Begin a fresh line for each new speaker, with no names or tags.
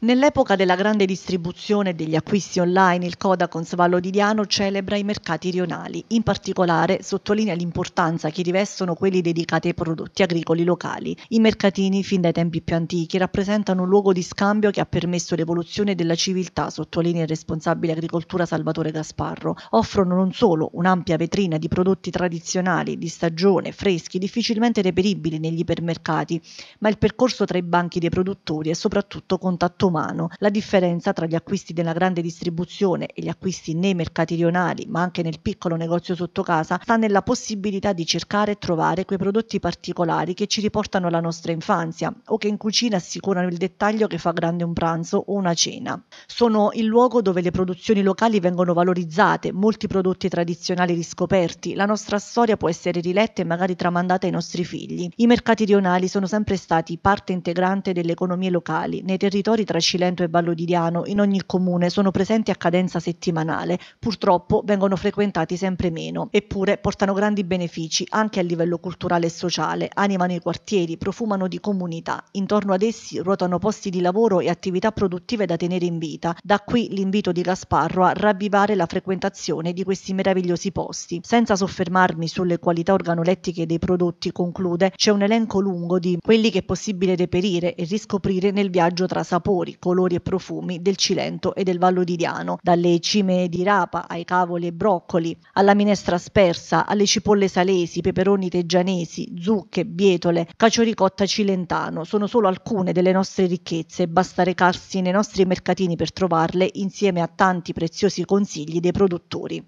Nell'epoca della grande distribuzione e degli acquisti online, il Codacons Diano celebra i mercati rionali. In particolare, sottolinea l'importanza che rivestono quelli dedicati ai prodotti agricoli locali. I mercatini, fin dai tempi più antichi, rappresentano un luogo di scambio che ha permesso l'evoluzione della civiltà, sottolinea il responsabile agricoltura Salvatore Gasparro. Offrono non solo un'ampia vetrina di prodotti tradizionali, di stagione, freschi, difficilmente reperibili negli ipermercati, ma il percorso tra i banchi dei produttori è soprattutto contattoso umano. La differenza tra gli acquisti della grande distribuzione e gli acquisti nei mercati rionali, ma anche nel piccolo negozio sotto casa, sta nella possibilità di cercare e trovare quei prodotti particolari che ci riportano alla nostra infanzia o che in cucina assicurano il dettaglio che fa grande un pranzo o una cena. Sono il luogo dove le produzioni locali vengono valorizzate, molti prodotti tradizionali riscoperti, la nostra storia può essere riletta e magari tramandata ai nostri figli. I mercati rionali sono sempre stati parte integrante delle economie locali, nei territori tradizionali tra Cilento e di Diano in ogni comune sono presenti a cadenza settimanale, purtroppo vengono frequentati sempre meno, eppure portano grandi benefici anche a livello culturale e sociale, animano i quartieri, profumano di comunità, intorno ad essi ruotano posti di lavoro e attività produttive da tenere in vita, da qui l'invito di Gasparro a ravvivare la frequentazione di questi meravigliosi posti. Senza soffermarmi sulle qualità organolettiche dei prodotti, conclude, c'è un elenco lungo di quelli che è possibile reperire e riscoprire nel viaggio tra sapori, sapori, colori e profumi del Cilento e del Vallo di Diano, dalle cime di rapa ai cavoli e broccoli, alla minestra spersa, alle cipolle salesi, peperoni teggianesi, zucche, bietole, cacioricotta cilentano, sono solo alcune delle nostre ricchezze, basta recarsi nei nostri mercatini per trovarle insieme a tanti preziosi consigli dei produttori.